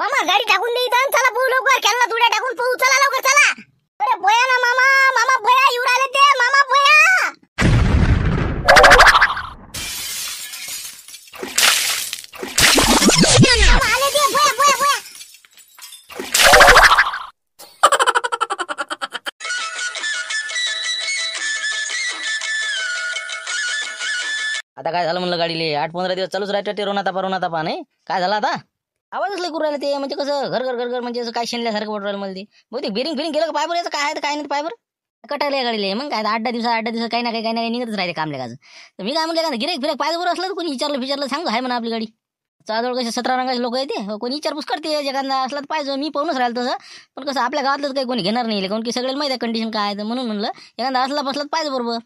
मामा गाडी टाकून दे इथं चला पोहू लवकर खेळला तुड्या टाकून पोहू चला लवकर चला अरे भया ना मामा मामा बया येऊन आले ते मामा बया आले आता काय झालं म्हणलं गाडीले आठ पंधरा दिवस चालूच राहते ते रोना तापा रोना तापा नाही काय झालं आता आवाजच लेकू राहिला ते म्हणजे कसं घर घर घर घर म्हणजे असं काय शेणल्यासारखं वाटू राहिलं मला ते बहुतेक बेरिंग फिरिंग गेलं का पायबर याचं काय काय नाही पायबर कटायला गाडीले मग काय आठ दहा दिवसा आठ दिवस काही ना काही काही नाही निघतच राहिले कामलेगाचं तर मी काय म्हणलं का गिरेक फिरेक पायबर असलं तर कोणी विचारलं विचारलं सांग आहे म्हणा आपली गाडी चारजवळ कसे सतरा रंगाचे लोक येते हो, कोणी विचारपूस करते एखादा असला तर पाहिजे मी पाहूनच राहिलं तसं पण कसं आपल्या गावातलं काही कोणी घेणार नाही कारण की सगळ्याला माहिती आहे कंडिशन काय आहे म्हणून म्हणलं एखादा असला बसला पाहिजे बरोबर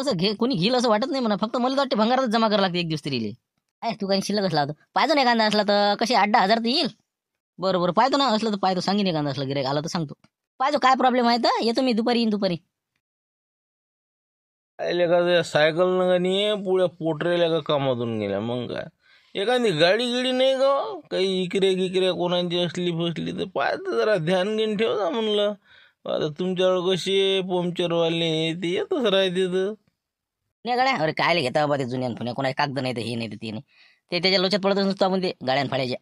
कसं घे कोणी घेईल असं वाटत नाही म्हणा फक्त मला वाटते भंगारातच जमा करावं लागते एक दिवस तरी अरे तू काही शिल्लक असला तर पाहतो ना एखादा असला तर कशी आठ दहा हजार तर येईल बरं बरं पाहतो ना असलं तर पाहतो सांगेन एखादा असलं गिरायक आला तर सांगतो पाहिजे काय प्रॉब्लेम आहे तर येतो मी दुपारी येईन दुपारी सायकल सायकलनं का नाही पुढ्या पोटरेला का कामातून गेल्या मग काय एखादी गाडी गिडी नाही ग काही इकरे गिकरे कोणाची असली फसली तर पाहतं जरा ध्यान घेऊन ठेव म्हणलं आता तुमच्याकडे कसे पंक्चरवाले ते येतच राहते तर नाही गाड्या अरे काय घेता बाबा ते जुन्या पुण्या कोणा कागद नाही ते हे नाही ते नाही ते त्याच्या लोच्यात पडत नसतो आपण ते गाड्या फाड्याच्या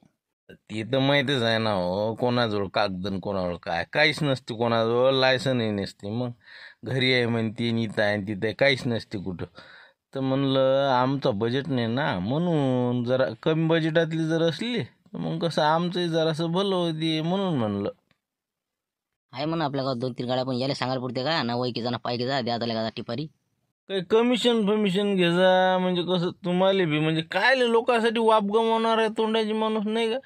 ते तर माहितीच आहे ना हो कोणाजवळ कागद कोणाजवळ काय काहीच नसते कोणाजवळ लायसनही नसते मग घरी आहे म्हणते इथं आहे तिथे काहीच नसते कुठं तर म्हणलं आमचं बजेट नाही ना म्हणून जरा कमी बजेटातली जर असली तर मग कसं आमचंही जरासं भलं होते म्हणून म्हणलं आहे म्हणा आपल्या गावात दोन तीन गाड्या पण यायला सांगायला पुरते का ना वैकी ना पायकी जा द्या आता का टिपारी काही कमिशन फमिशन घेजा म्हणजे कसं तुम्हाला बी म्हणजे काय लोकांसाठी वाप गमावणार आहे तोंडाची माणूस नाही का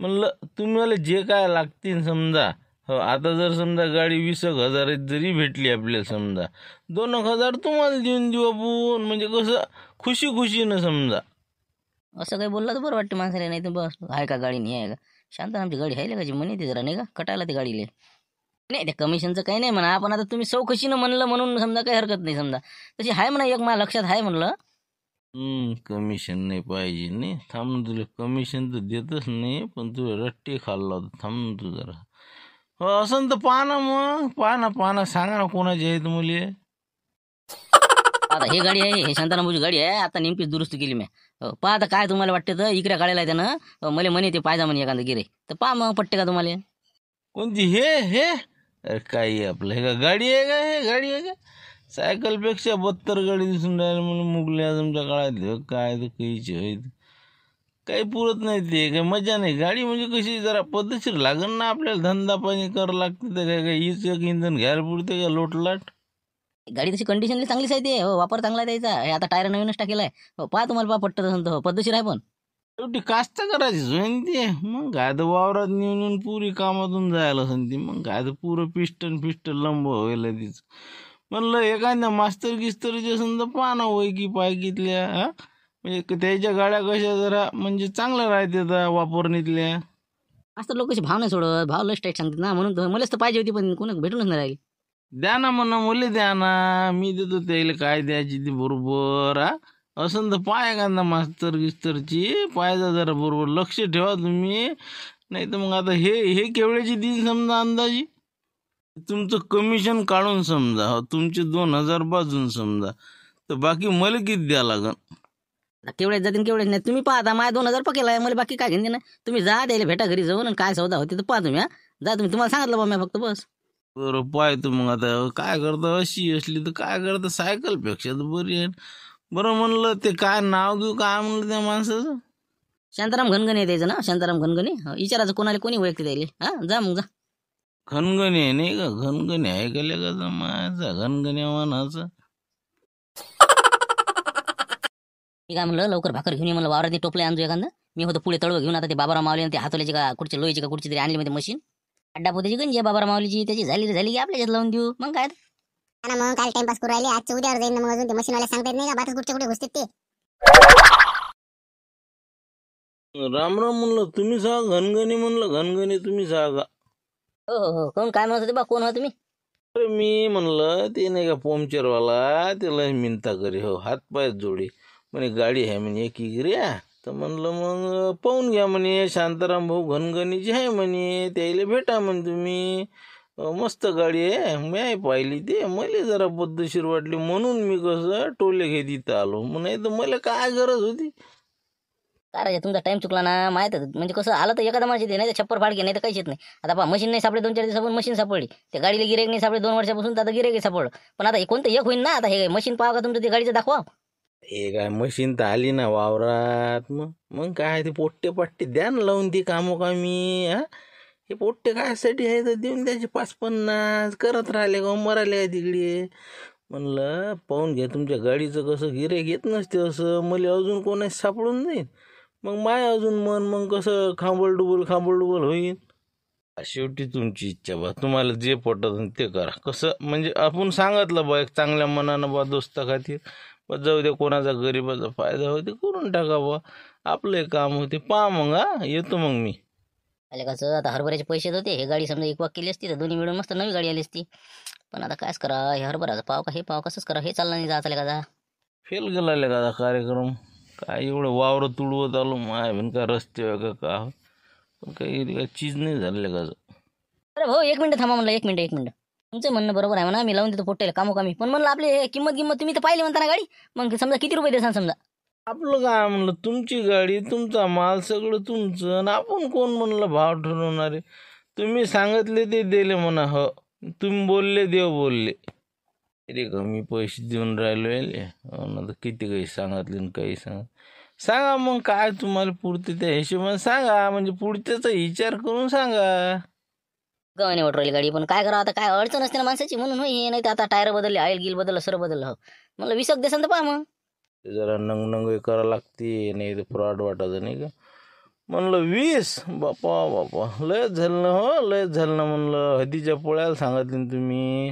म्हणलं तुम्हाला जे काय लागतील समजा हो आता जर समजा गाडी वीस एक हजारात जरी भेटली आपल्याला समजा दोन एक हजार तुम्हाला देऊन देऊ आपण म्हणजे कसं खुशी खुशीनं समजा असं काही बोलला तर बरं वाटतं माणसाला नाही तर बस आहे का गाडी नाही आहे का शांत आमची गाडी आहे का जी म्हणे ते जरा नाही का कटायला ते गाडीले नाही त्या कमिशनचं काही नाही म्हणा आपण आता तुम्ही चौकशीनं म्हणलं म्हणून समजा काही हरकत नाही समजा तशी आहे म्हणा एक मला लक्षात आहे म्हणलं हम्म, कमिशन नाही पाहिजे नाही थांब तुला कमिशन तर देतच नाही पण तू रट्टी खाल्ला होता तू जरा हो असं तर पाहा मग पाहा ना पाहा ना सांगा ना कोणाची आहेत मुली आता हे गाडी आहे हे शांतारामूची गाडी आहे आता नेमकीच दुरुस्त केली मी पाहा हो, पहा आता काय तुम्हाला वाटतं तर इकडे काढायला त्यानं हो, मला म्हणे ते पाहिजे म्हणे एखादं गिरे तर पहा मग पट्टे का तुम्हाला कोणती हे हे अरे काही आपलं हे का गाडी आहे का हे गाडी आहे का सायकलपेक्षा बत्तर गाडी दिसून राहिली म्हणून मुगले तुमच्या काळात काय तर काहीच होईल काही पुरत नाही ते काही मजा नाही गाडी म्हणजे कशी जरा पद्धतशीर लागेल ना आपल्याला धंदा पाणी करावं लागते तर काय काय हीच एक इंधन घ्यायला पुरते का लोटलाट गाडी तशी कंडिशनली चांगलीच आहे हो वापर चांगला द्यायचा आता टायर नवीनच टाकेला आहे हो पहा तुम्हाला पहा पट्ट हो पद्धतशीर आहे पण शेवटी कास्त करायची ते मग गाद वावरात नेऊन नेऊन पुरी कामातून जायला सांगते मग गाद पुरं पिस्टन पिस्टन लंब व्हायला तिचं म्हणलं एखाद्या मास्तर गिस्तरीचे असं तर पाना वैकी पायकीतल्या हा म्हणजे त्याच्या गाड्या कशा जरा म्हणजे चांगल्या राहते वापरणीतल्या असं लोक भाव नाही सोडत भाव लस टाईट सांगतात ना म्हणून मलाच तर पाहिजे होती पण कोणाक भेटूनच नाही राहिली द्या ना म्हणा मुले द्या ना मी देतो त्याला काय द्यायची ती बरोबर हा असं तर पाय का ना मास्तर गिस्तरची पायाचा जरा बरोबर लक्ष ठेवा तुम्ही नाही तर मग आता हे हे केवळ्याची दिन समजा अंदाजी तुमचं कमिशन काढून समजा हो तुमचे दोन हजार बाजून समजा तर बाकी मला किती द्या लागन केवळ जातीन केवढ्याच नाही तुम्ही पाहता माझ्या दोन हजार पकेला मला बाकी काय घेऊन देणार तुम्ही जा द्यायला भेटा घरी जाऊन काय सौदा होते तर पाहा तुम्ही जा तुम्ही तुम्हाला सांगितलं बा फक्त बस बरं तू मग आता काय करतं अशी असली तर काय करतं सायकलपेक्षा तर बरी आहे बरं म्हणलं ते काय नाव घेऊ काय म्हणलं त्या माणसाचं शांताराम घनगणे द्यायचं ना शांताराम घनगणे विचाराचं विचारायचं कोणाला कोणी वैयक्तिक द्यायले हा जा मग जा घनगणे नाही का घनगणे ऐकले का जमायचा घनगणे म्हणायचं मी काय म्हणलं लवकर भाकर घेऊन ये मला वावरात टोपले आणतो एखादं मी होतो पुढे तळव घेऊन आता ते बाबाराम मावले आणि ते हातोल्याची का कुठची लोहीची का कुठची तरी आणली मध्ये मशीन अड्डा पोत्याची गंजी आहे बाबाराव मावलीची त्याची झाली झाली की आपल्याच्यात लावून देऊ मग काय आणि मग काल टाइमपास करू राहिले आजच्या उद्यावर जाईन मग अजून ते मशीन सांगता येत नाही का बातच कुठे कुठे घुसतात ते राम राम म्हणलं तुम्ही सा घनगणी म्हणलं घनगणी तुम्ही सहा का हो हो हो कोण काय म्हणत बा कोण हो तुम्ही अरे मी म्हणलं ते नाही का पोमचरवाला त्याला मिनता करी हो हात पाय जोडी म्हणे गाडी आहे म्हणे एक इकऱ्या तर म्हणलं मग पाहून घ्या म्हणे शांताराम भाऊ घनगणीचे आहे म्हणे त्याला भेटा म्हणे तुम्ही मस्त गाडी आहे मी पाहिली ते मला जरा पद्धतशीर वाटली म्हणून मी कसं टोले घेत इथं आलो मग नाही तर मला काय गरज होती रे तुमचा टाइम चुकला ना माहित म्हणजे कसं आलं तर एखादा माणूस नाही तर छप्पर फाडके नाही तर काहीच येत नाही आता पहा मशीन नाही सापडे दोन चार दिवसापासून मशीन सापडली त्या गाडीला गिरेक नाही सापडली दोन वर्षापासून आता गिरेक सापडलं पण आता हे कोणतं एक होईल ना आता हे मशीन पाहा का तुमचं ते गाडीचं दाखवा हे काय मशीन तर आली ना वावरात मग मग काय ते पोट्टे पट्टे द्या ना लावून ती कामोकामी हा हे पोट्टे कायसाठी आहे तर देऊन द्यायचे पाच पन्नास करत राहिले का मराले आहे तिकडे म्हणलं पाहून घ्या तुमच्या गाडीचं कसं गिरे घेत नसते असं मला अजून कोणाच सापडून नाही मग माय अजून मन मग कसं खांबळ डुबल खांबळ डुबल होईल शेवटी तुमची इच्छा बा तुम्हाला जे पटत ते करा कसं म्हणजे आपण सांगितलं बा एक चांगल्या मनानं बा दोस्ता खातीर बा जाऊ दे कोणाचा गरिबाचा फायदा होते करून टाका बा आपलं काम होते पा मग हा येतो मग मी आले कसं आता हरभऱ्याचे पैसे होते हे गाडी समजा एक वाक केली असती तर दोन्ही मिळून मस्त नवी गाडी आली असती पण आता कायच करा हे हरभऱ्याचा पाव का हे पाव कसंच करा हे चालला नाही जायचं का फेल गेला का कार्यक्रम काय एवढं वावर तुडवत आलो माय म्हण का रस्ते का का पण काही चीज नाही झालेलं का अरे भाऊ एक मिनिट थांबा म्हणलं एक मिनिट एक मिनिट तुमचं म्हणणं बरोबर आहे म्हणा मी लावून देतो पोट्टेल कामो कामी पण म्हणलं आपली किंमत किंमत तुम्ही तर पाहिली म्हणता ना गाडी मग समजा किती रुपये देसान समजा आपलं काय म्हणलं तुमची गाडी तुमचा माल सगळं तुमचं आणि आपण कोण म्हणलं भाव ठरवणारे तुम्ही सांगितले ते दिले म्हणा ह हो. तुम्ही बोलले देव बोलले अरे मी पैसे देऊन राहिलो ना तर किती काही सांगितले काही सांग सांगा मग काय तुम्हाला पुरते त्या हिशोबाने सांगा म्हणजे पुढच्याचा विचार करून सांगा गव्हाने गाडी पण काय करा आता काय अडचण असते ना माणसाची म्हणून हे नाही तर आता टायर बदलले आईल गिल बदललं सर बदल हो म्हणलं विसक देसान तर पहा मग ते जरा नंग नंग करावं लागते नाही तर फ्रॉड वाटायचं नाही का म्हणलं वीस बापा बापा लयच झालं ना हो लयच झालं ना म्हणलं हदीच्या पोळ्याला सांगितले ना तुम्ही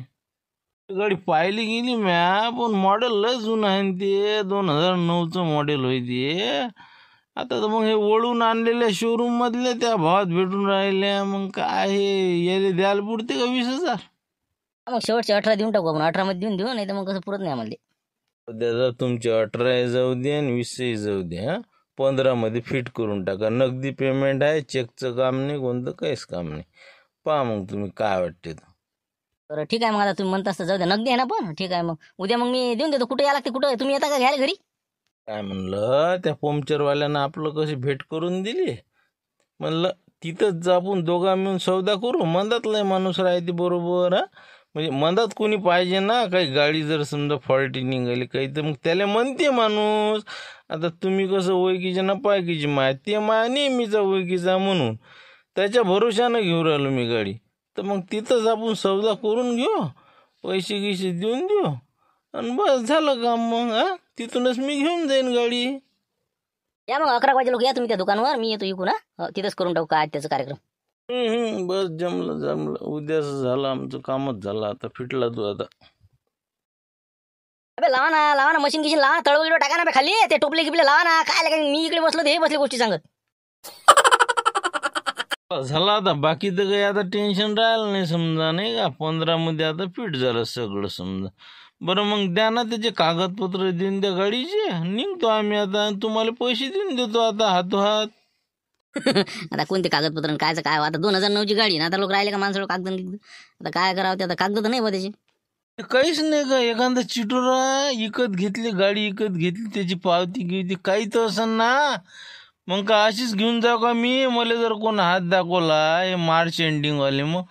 गाडी पाहिली गेली म्या पण मॉडेल लय जुनं आहे ते दोन हजार नऊचं मॉडेल होय ते आता तर मग हे ओढून आणलेल्या शोरूम मधल्या त्या भावात भेटून राहिल्या मग काय हे याले द्यायला पुरते का वीस हजार मग शेवटचे अठरा देऊन टाकू आपण अठरा मध्ये देऊन देऊ नाही तर मग कसं पुरत नाही आम्हाला त्याचा तुमचे अठरा जाऊ दे आणि वीसही जाऊ दे हां पंधरामध्ये फिट करून टाका नगदी पेमेंट आहे चेकचं काम नाही कोणतं काहीच काम नाही पहा मग तुम्ही काय वाटते तर ठीक आहे मग आता तुम्ही म्हणता जाऊ द्या नगदी आहे ना पण ठीक आहे मग उद्या मग मी देऊन देतो कुठे यायला लागते कुठं तुम्ही येता का घ्याल घरी काय म्हणलं त्या पंक्चरवाल्यानं आपलं कशी भेट करून दिली म्हणलं तिथंच जापून दोघा मिळून सौदा करू म्हणतात माणूस राहते बरोबर हा म्हणजे मदत कोणी पाहिजे ना काही गाडी जर समजा फॉल्टी निघाली काही तर मग त्याला म्हणते माणूस आता तुम्ही कसं ओळखीचे ना पायकीची माय ते माय नेहमीचा ओळखीचा म्हणून त्याच्या भरोशानं घेऊन राहिलो मी गाडी तर मग तिथंच आपण सौदा करून घेऊ पैसे गिसे देऊन देऊ आणि बस झालं काम मग हा तिथूनच मी घेऊन जाईन गाडी या मग अकरा वाजे लोक या तुम्ही त्या दुकानावर मी येतो इकून हो, तिथंच करून टाकू काय त्याचा कार्यक्रम बस जमलं जमलं उद्याच झालं आमचं कामच झालं आता फिटला तू आता अबे लावा ना लावा ना मशीन किचन लावा ना टाका ना खाली ते टोपले गिपले लावा ना काय लागेल मी इकडे बसलो हे बसले गोष्टी सांगत झाला आता बाकी तर काही आता टेन्शन राहिलं नाही समजा नाही का पंधरा मध्ये आता फिट झालं सगळं समजा बरं मग द्या ना त्याचे कागदपत्र देऊन द्या गाडीचे निघतो आम्ही आता तुम्हाला पैसे देऊन देतो आता हातोहात आता कोणते कागदपत्र कायचं काय हो? आता दोन हजार नऊची गाडी ना आता लोक राहिले का माणसाला कागद आता काय करावं ते आता कागद नाही बघ हो त्याची काहीच नाही का एखादा चिटोरा इकत घेतली गाडी इकत घेतली त्याची पावती गिवती काही तर असं ना मग का अशीच घेऊन जाऊ का मी मला जर कोण हात दाखवला हे मार्च एंडिंगवाले मग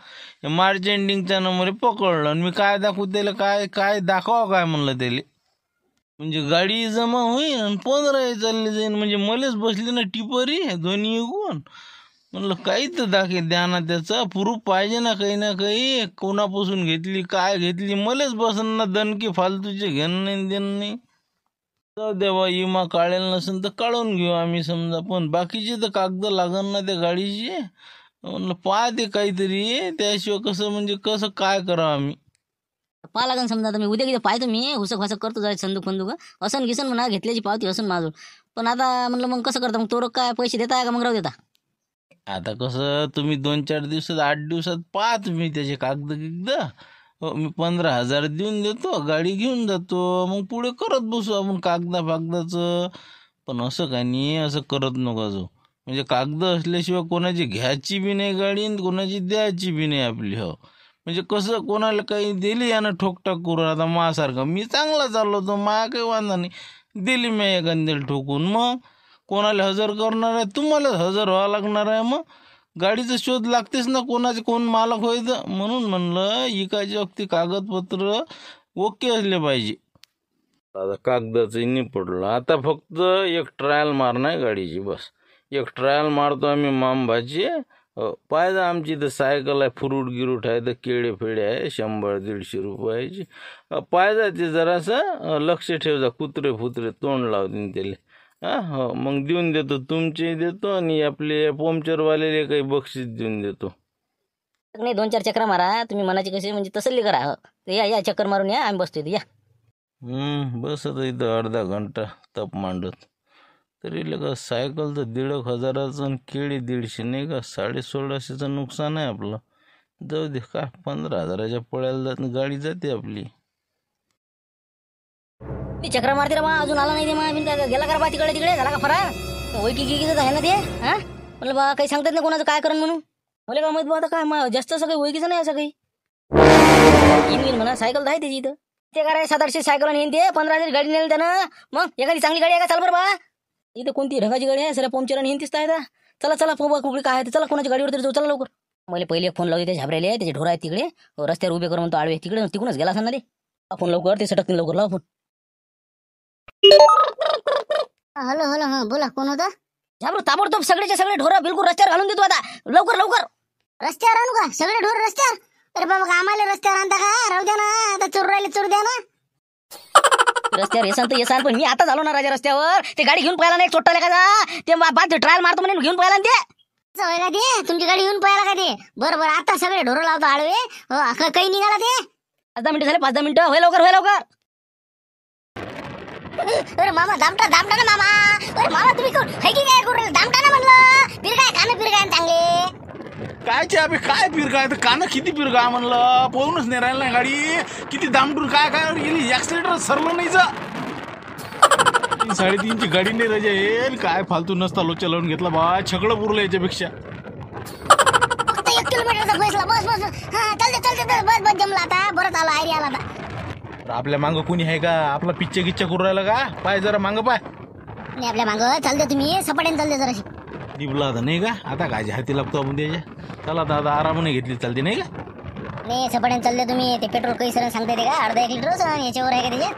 हे मार्च एंडिंगच्या नंबर पकडलं मी काय दाखवू त्याला काय काय दाखवा काय म्हणलं त्याला म्हणजे गाडी जमा होईल आणि पंधराही चालली जाईल म्हणजे मलेच बसली ना टिपरी दोन्ही गुण म्हणलं काही तर दाखे द्या ना त्याचा प्रूफ पाहिजे ना काही ना काही कोणापासून घेतली काय घेतली मलेच बसन ना दणकी फालतूचे घेणं नाही देणं नाही जाऊ देवा विमा काळेल नसेल तर काढून घेऊ आम्ही समजा पण बाकीचे तर कागद लागन ना त्या गाडीचे म्हणलं पाहते काहीतरी त्याशिवाय कसं म्हणजे कसं काय करावं आम्ही पहा समजा आता मी उद्या किती पाहतो मी हुसक हुसक करतो जाय संदूक फंदूक असन गिसन म्हणा घेतल्याची पावती असून माझं पण आता म्हणलं मग कसं करता मग तो रोग काय पैसे देताय का मग राहू देता आता कसं तुम्ही दोन चार दिवसात आठ दिवसात पाहत मी त्याचे कागद गिगद हो, मी पंधरा हजार देऊन देतो गाडी घेऊन जातो मग पुढे करत बसू आपण कागदा फागदाचं पण असं काय नाही असं करत नको जो म्हणजे कागद असल्याशिवाय कोणाची घ्यायची बी नाही गाडी कोणाची द्यायची बी नाही आपली हो म्हणजे कसं कोणाला काही दिली यानं ठोकटाक करू आता माझ्यासारखं मी चांगला चाललो तो मा काही वांधा नाही दिली मी एखाद्याला ठोकून मग कोणाला हजर करणार आहे तुम्हाला हजर व्हावं लागणार आहे मग गाडीचा शोध लागतेच ना कोणाचे कोण मालक होईल म्हणून म्हणलं इकायच्या वक्ती कागदपत्र ओके असले पाहिजे आता कागदाचंही नाही पडलं आता फक्त एक ट्रायल मारणार गाडीची बस एक ट्रायल मारतो आम्ही मामभाची हो, पाहिजे आमची तर सायकल आहे फ्रूट गिरूट आहे तर केळे फेडे आहे शंभर दीडशे रुपयाची पाहिजे ते जरासं लक्ष ठेव जा कुत्रे फुत्रे तोंड लावतील त्याला हा हो मग देऊन देतो तुमचे देतो आणि आपले पोमचरवाले काही बक्षीस देऊन देतो नाही दोन चार चक्र मारा तुम्ही मनाची कसे म्हणजे तसली करा हो. या या चक्कर मारून या आम्ही बसतो इथे या हम्म, बस इथं अर्धा घंटा तप मांडत तरी लग सायकल तर दीड हजाराचं केळी दीडशे नाही का साडे सोळाशेचं नुकसान आहे आपलं जाऊ दे का पंधरा हजाराच्या पळ्याला जात गाडी जाते आपली चक्र मारते रे अजून आला नाही मा मी गेला का बा तिकडे तिकडे झाला का फरा ओळखी गिकीचं आहे ना ते हा म्हणलं बा काही सांगतात ना कोणाचं काय करण म्हणून मला का माहित बा आता काय मा जास्त सगळं ओळखीचं नाही असं काही म्हणा सायकल आहे त्याची इथं ते काय सात आठशे सायकल आणि ते पंधरा हजार गाडी नेल त्यानं मग एखादी चांगली गाडी आहे का चाल बरं बा इथे कोणती ढगाची गाडी आहे सर पंक्चर आणि हिंदीच आहे चला चला पोबा कुकडी काय आहे चला कोणाच्या गाडीवर जाऊ चला लवकर मला पहिले फोन लावले ते झाबरेले आहे त्याचे ढोर आहे तिकडे रस्त्यावर उभे करून तो आडवे तिकडे तिकडूनच गेला असणार रे आपण लवकर ते सटकतील लवकर लाव फोन हॅलो हॅलो हा बोला कोण होता झाबरू ताबडतोब सगळेचे सगळे ढोर बिलकुल रस्त्यावर घालून देतो आता लवकर लवकर रस्त्यावर आणू का सगळे ढोर रस्त्यावर अरे बाबा आम्हाला रस्त्यावर आणता का राहू द्या ना आता चोर राहिले चोर द्या ना रस्त्यावर येसान तर येसान पण मी आता झालो ना राजा रस्त्यावर ते गाडी घेऊन पाहिला नाही चोट्टाला का ते बाद ट्रायल मारतो म्हणे घेऊन पाहिला ते तुमची गाडी घेऊन पाहिला का ते बरं बरं आता सगळे ढोरं लावतो आडवे हो, असं काही निघाला ते पाच दहा मिनिटं झाले पाच दहा मिनिटं होय लवकर होय लवकर अरे मामा दामटा दामटा ना मामा अरे मामा तुम्ही कोण है की काय करू दामटा ना म्हणलं फिर काय कानं फिर काय चांगले काय चे अभि काय फिरकाय तर कानं किती पिरका म्हणलं पळूनच नाही राहिलं नाही गाडी किती दामटून काय काय गेली ॲक्सिलेटर सरलं नाही जा साडेतीनची गाडी नाही राजा येईल काय फालतू नसता लोच लावून घेतला बा छकडं पुरलं याच्यापेक्षा एक किलोमीटरचा बस हा बस बस आता बरं आला आपल्या मागं कुणी आहे का आपला पिच्चर गिच्चे करू राहिला का पाय जरा मागं पाय आपल्या मागं चालते तुम्ही सपाट्याने चालते जराशी टिपला नाही का आता काय हाती लागतो आपण त्याच्या चला आता आता आरामाने घेतली चालते नाही का नाही सपाट्याने चालले तुम्ही ते पेट्रोल काही सांगते सांगता का अर्धा एक लिटरच याच्यावर आहे का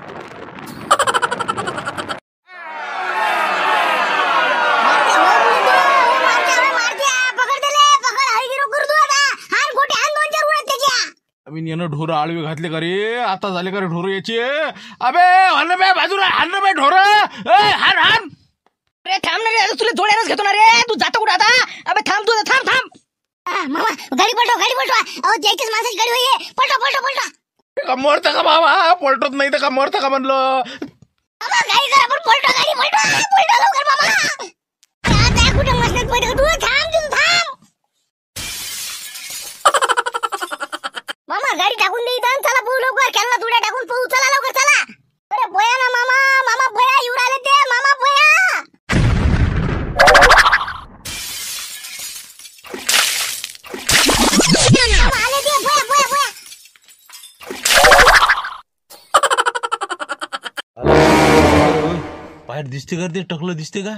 त्याच्या मी ढोर आळवे घातले का रे आता झाले का रे ढोर याचे अबे हन बे बाजूला हन बे ढोर हान हान थांब ना रे तुला जोड्यानच घेतो ना रे तू जातो कुठं आता अबे थांब तू थांब थांब मामा गाडी पलटवा गाडी पलटवा अहो जायचीच माणसाची गाडी होई पलटवा पलटवा पलटवा का मरता का बाबा पलटत नाही तर का का म्हणलं गाडी पण पलट गाडी लवकर मामा आता तू थांब थांब मामा गाडी टाकून दे चला लवकर टाकून लवकर चला अरे मामा मामा आले ते मामा भया बाहेर दिसते का ते टकलं दिसते का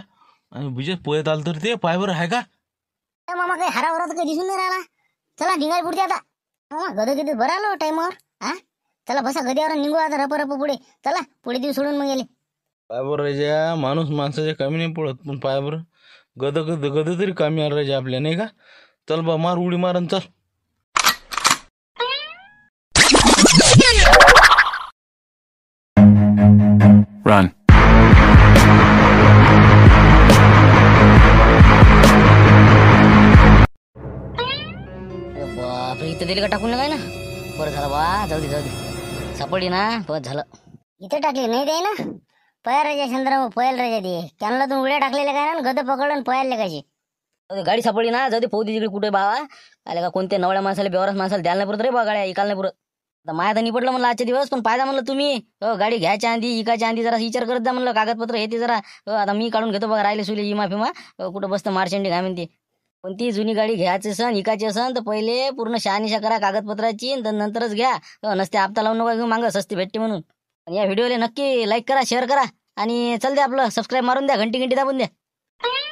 आणि विजय पोहत आलं तर ते पायवर आहे का ए मामा काही हरा तर काही दिसून नाही राहिला चला निघाय पुढे आता मामा गद किती बरं आलो टाईमवर हा चला बसा गद्यावर निघू आता रप रप पुढे चला पुढे दिवस सोडून मग गेले पायवर राजा माणूस माणसाच्या कमी नाही पडत पण पायवर गद गद गद तरी कमी आलं राजा आपल्या नाही का चल बा मार उडी मार चल Run. इथे दिली का टाकून काय ना बरं झालं बा जाऊ दे जाऊ दे सापडली ना बस झालं इथं टाकली नाही दे ना पया राजा चंद्राव पयाल राजा दे तू उड्या टाकलेल्या काय ना गद पकडून पयाले काय गाडी सापडली ना जाऊ दे पोहती तिकडे कुठे बावा आले का कोणत्या नवळ्या माणसाला बेवरास माणसाला द्यायला पुरत रे बा गाड्या ऐकायला नाही पुरत आता माया तर निपटलं म्हणलं आजच्या दिवस पण पाहिजे म्हणलं तुम्ही हो गाडी घ्यायच्या आधी इकायच्या आधी जरा विचार करत जा म्हणलं कागदपत्र हे ते जरा आता मी काढून घेतो बघा राहिले सुले इमा फिमा कुठं बसतं मार्चंडी काय म्हणते पण ती जुनी गाडी घ्यायची असन विकायची असन तर पहिले पूर्ण शहानिशा करा कागदपत्राची आणि तर नंतरच घ्या नसते आपता लावून नका घेऊ मागं सस्ती भेटते म्हणून आणि या व्हिडिओला नक्की लाईक करा शेअर करा आणि चल द्या आपलं सबस्क्राईब मारून द्या घंटी घंटी दाबून द्या